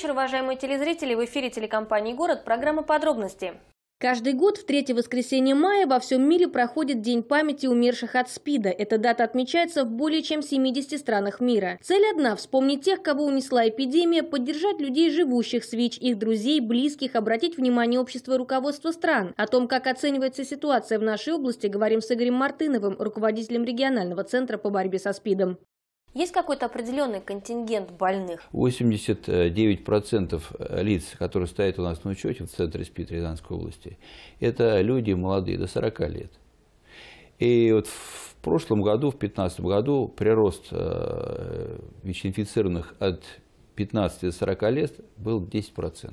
вечер, уважаемые телезрители. В эфире телекомпании «Город» программа «Подробности». Каждый год в третье воскресенье мая во всем мире проходит День памяти умерших от СПИДа. Эта дата отмечается в более чем 70 странах мира. Цель одна – вспомнить тех, кого унесла эпидемия, поддержать людей, живущих с ВИЧ, их друзей, близких, обратить внимание общества и руководства стран. О том, как оценивается ситуация в нашей области, говорим с Игорем Мартыновым, руководителем регионального центра по борьбе со СПИДом. Есть какой-то определенный контингент больных? 89% лиц, которые стоят у нас на учете в центре СПИД Рязанской области, это люди молодые, до 40 лет. И вот в прошлом году, в 2015 году, прирост э, ВИЧ-инфицированных от 15 до 40 лет был 10%.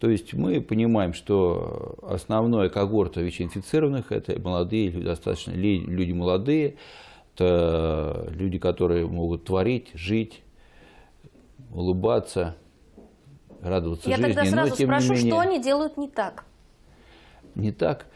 То есть мы понимаем, что основная когорта ВИЧ-инфицированных – это молодые люди, достаточно люди молодые, это люди, которые могут творить, жить, улыбаться, радоваться Я жизни. Я тогда сразу Но, спрошу, менее, что они делают не так? Не так?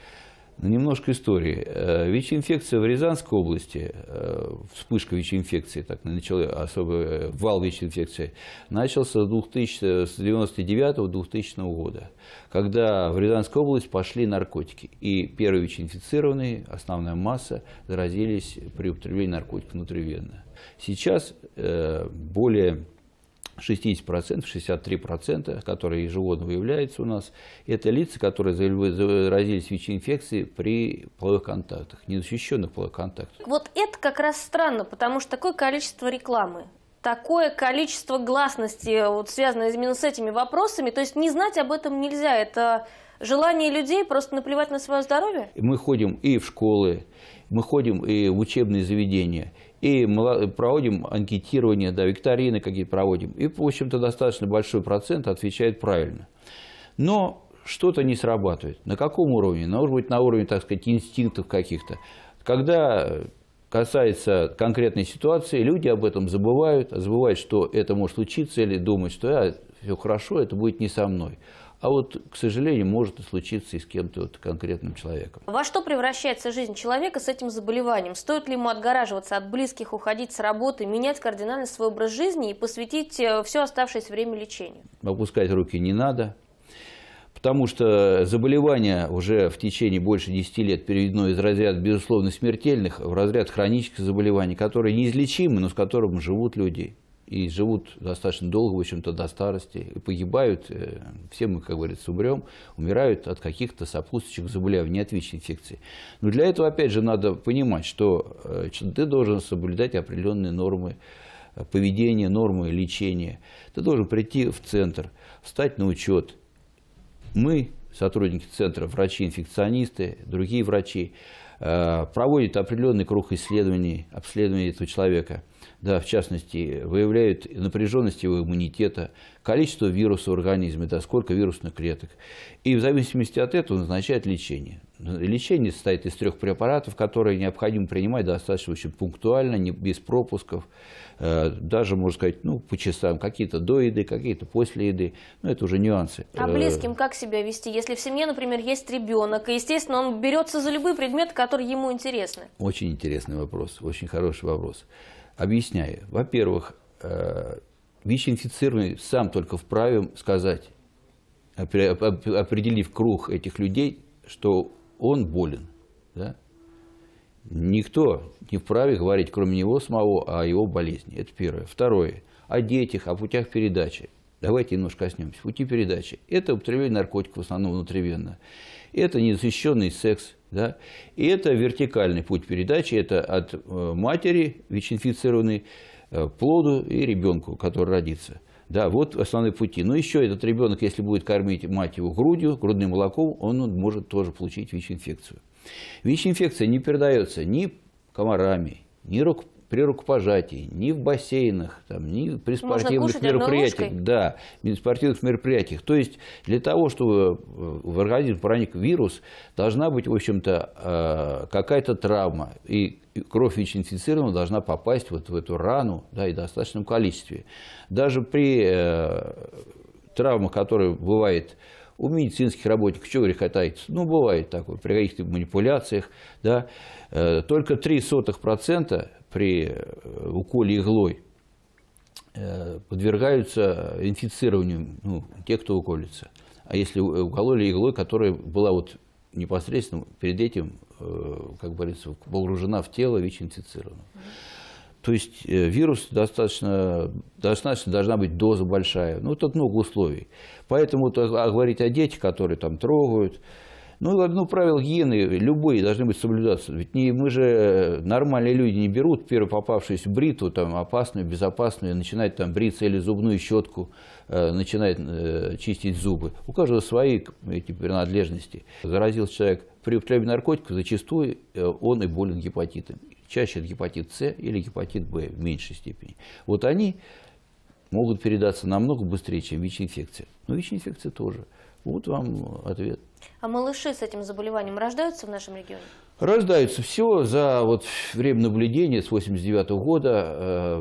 Немножко истории. Э, ВИЧ-инфекция в Рязанской области, э, вспышка ВИЧ-инфекции, так начала, особый э, вал ВИЧ-инфекции, начался с 1999-2000 года, когда в Рязанскую область пошли наркотики. И первые ВИЧ-инфицированные, основная масса, заразились при употреблении наркотиков внутривенно. Сейчас более 60%, 63%, которые ежегодно выявляются у нас, это лица, которые заразились ВИЧ-инфекцией при половых контактах, незащищенных половых контактах. Вот это как раз странно, потому что такое количество рекламы, такое количество гласности, вот, связанное именно с этими вопросами, то есть не знать об этом нельзя, это желание людей просто наплевать на свое здоровье? Мы ходим и в школы, мы ходим и в учебные заведения, и проводим анкетирование, да, викторины какие проводим. И, в общем-то, достаточно большой процент отвечает правильно. Но что-то не срабатывает. На каком уровне? На, ну, может быть, на уровне, так сказать, инстинктов каких-то. Когда касается конкретной ситуации, люди об этом забывают, забывают, что это может случиться, или думают, что а, все хорошо, это будет не со мной. А вот, к сожалению, может и случиться и с кем-то вот конкретным человеком. Во что превращается жизнь человека с этим заболеванием? Стоит ли ему отгораживаться от близких, уходить с работы, менять кардинально свой образ жизни и посвятить э, все оставшееся время лечению? Опускать руки не надо, потому что заболевание уже в течение больше 10 лет переведено из разряда, безусловно, смертельных в разряд хронических заболеваний, которые неизлечимы, но с которым живут люди и живут достаточно долго, в общем-то, до старости, и погибают, э, все мы, как говорится, умрем, умирают от каких-то сопутствующих заболеваний, не от ВИЧ инфекции. Но для этого, опять же, надо понимать, что э, ты должен соблюдать определенные нормы э, поведения, нормы лечения. Ты должен прийти в центр, встать на учет. Мы, сотрудники центра, врачи-инфекционисты, другие врачи, проводят определенный круг исследований, обследований этого человека – да, в частности, выявляют напряженность его иммунитета, количество вирусов в организме, да, сколько вирусных клеток. И в зависимости от этого назначает лечение. Лечение состоит из трех препаратов, которые необходимо принимать достаточно очень пунктуально, не, без пропусков, э, даже, можно сказать, ну, по часам. Какие-то до еды, какие-то после еды. ну, это уже нюансы. А э, близким как себя вести? Если в семье, например, есть ребенок, и, естественно, он берется за любые предметы, которые ему интересны. Очень интересный вопрос, очень хороший вопрос. Объясняю. Во-первых, э, ВИЧ-инфицированный сам только вправе сказать, определив круг этих людей, что он болен. Да? Никто не вправе говорить, кроме него самого, о его болезни. Это первое. Второе. О детях, о путях передачи. Давайте немножко коснемся. Пути передачи. Это употребление наркотиков в основном внутривенно. Это незащищенный секс да? И это вертикальный путь передачи, это от э, матери ВИЧ-инфицированной э, плоду и ребенку, который родится. Да, вот основные пути. Но ну, еще этот ребенок, если будет кормить мать его грудью, грудным молоком, он может тоже получить ВИЧ-инфекцию. ВИЧ-инфекция не передается ни комарами, ни рук, при рукопожатии, ни в бассейнах, там, ни при спортивных мероприятиях. Да, при спортивных мероприятиях. То есть для того, чтобы э, в организм проник вирус, должна быть, в общем-то, э, какая-то травма. И кровь ВИЧ-инфицированного должна попасть вот в эту рану, да, и в достаточном количестве. Даже при э, травмах, которые бывают у медицинских работников, чего греха таится, ну, бывает такое, при каких-то манипуляциях, да, э, только 0,03% при э, уколе иглой э, подвергаются инфицированию ну, те, кто уколется. А если э, укололи иглой, которая была вот непосредственно перед этим, как говорится, погружена в тело, ВИЧ-инфицирована. То есть вирус достаточно, достаточно должна быть доза большая. Ну, тут много условий. Поэтому говорить о детях, которые там трогают, ну, одно правило гигиены, любые должны быть соблюдаться. Ведь не, мы же, э, нормальные люди, не берут первую попавшуюся бритву, там, опасную, безопасную, начинают там бриться или зубную щетку, э, начинают э, чистить зубы. У каждого свои эти принадлежности. Заразился человек при употреблении наркотиков, зачастую э, он и болен гепатитом. Чаще это гепатит С или гепатит В в меньшей степени. Вот они могут передаться намного быстрее, чем ВИЧ-инфекция. Но ВИЧ-инфекция тоже. Вот вам ответ. А малыши с этим заболеванием рождаются в нашем регионе? Рождаются все за вот время наблюдения с 1989 года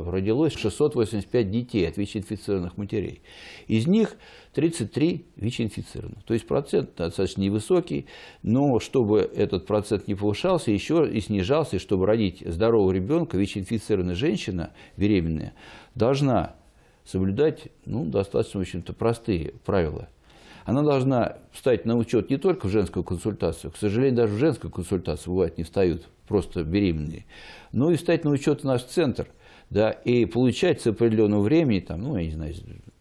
э, родилось 685 детей от ВИЧ-инфицированных матерей. Из них 33 ВИЧ-инфицированы. То есть процент достаточно невысокий, но чтобы этот процент не повышался, еще и снижался, и чтобы родить здорового ребенка, ВИЧ-инфицированная женщина беременная должна соблюдать ну, достаточно в то простые правила – она должна встать на учет не только в женскую консультацию, к сожалению, даже в женскую консультацию бывает не встают просто беременные, но и встать на учет в наш центр, да, и получать с определенного времени, там, ну, я не знаю,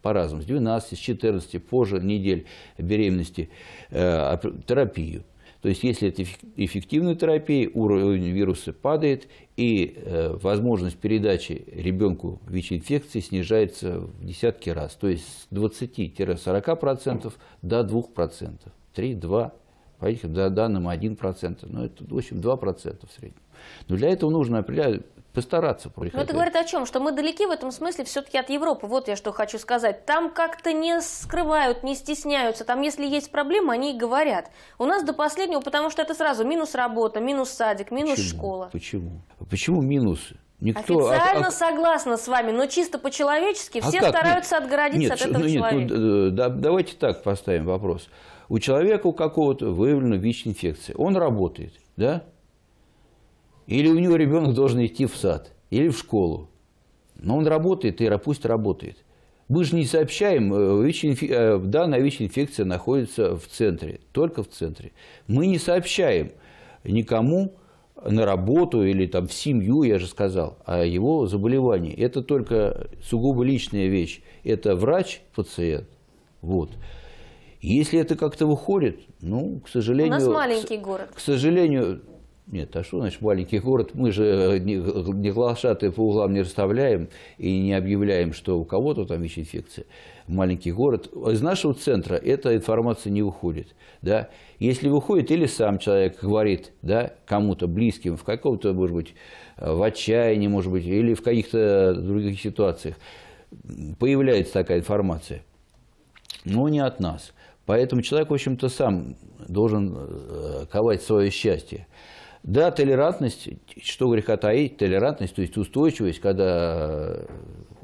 по-разному, с 12, с 14, позже недель беременности, э, терапию. То есть, если это эффективная терапия, уровень вируса падает, и э, возможность передачи ребенку ВИЧ-инфекции снижается в десятки раз. То есть, с 20-40% до 2%. 3-2%, по данным 1%. Ну, это, в общем, 2% в среднем. Но для этого нужно постараться приходить. Но это говорит о чем? Что мы далеки в этом смысле все-таки от Европы. Вот я что хочу сказать. Там как-то не скрывают, не стесняются. Там, если есть проблемы, они и говорят. У нас до последнего, потому что это сразу минус работа, минус садик, минус Почему? школа. Почему? Почему минусы? Никто, Официально а, а, согласна с вами, но чисто по-человечески а все как? стараются нет, отгородиться нет, от этого ну, нет, человека. Ну, да, давайте так поставим вопрос. У человека у какого-то выявлена ВИЧ-инфекция. Он работает, да? Или у него ребенок должен идти в сад, или в школу. Но он работает, и пусть работает. Мы же не сообщаем, э, ВИЧ, э, данная ВИЧ-инфекция находится в центре, только в центре. Мы не сообщаем никому на работу или там, в семью, я же сказал, о его заболевании. Это только сугубо личная вещь. Это врач-пациент. Вот. Если это как-то выходит, ну, к сожалению... У нас маленький город. К сожалению, нет, а что значит маленький город? Мы же э, не, э, глашаты по углам не расставляем и не объявляем, что у кого-то там есть инфекция. Маленький город. Из нашего центра эта информация не выходит. Да? Если выходит, или сам человек говорит да, кому-то близким, в каком-то, может быть, э, в отчаянии, может быть, или в каких-то других ситуациях, появляется такая информация. Но не от нас. Поэтому человек, в общем-то, сам должен ковать свое счастье. Да, толерантность, что греха таить, толерантность, то есть устойчивость, когда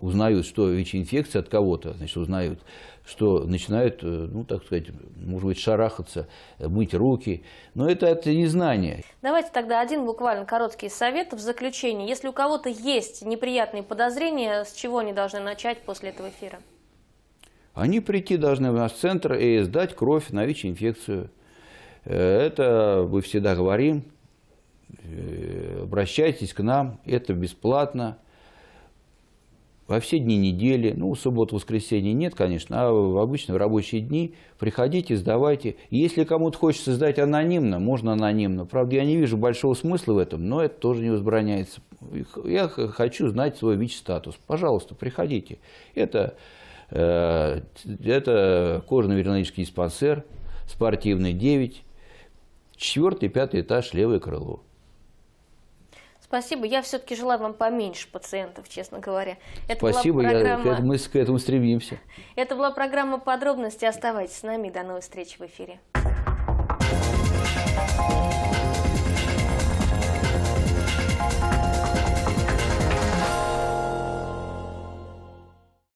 узнают, что ВИЧ-инфекция от кого-то, значит, узнают, что начинают, э, ну, так сказать, может быть, шарахаться, э, мыть руки. Но это от незнания. Давайте тогда один буквально короткий совет в заключение. Если у кого-то есть неприятные подозрения, с чего они должны начать после этого эфира? Они прийти должны в наш центр и сдать кровь на ВИЧ-инфекцию. Э, это мы всегда говорим. Э, обращайтесь к нам, это бесплатно. Во все дни недели, ну, суббота воскресенье нет, конечно, а в обычные рабочие дни приходите, сдавайте. Если кому-то хочется сдать анонимно, можно анонимно. Правда, я не вижу большого смысла в этом, но это тоже не возбраняется. Я хочу знать свой ВИЧ-статус. Пожалуйста, приходите. Это, э, это кожно-венерологический диспансер, спортивный 9, четвертый, пятый этаж, левое крыло. Спасибо. Я все-таки желаю вам поменьше пациентов, честно говоря. Это Спасибо, была программа... я, мы к этому стремимся. Это была программа «Подробности». Оставайтесь с нами. До новых встреч в эфире.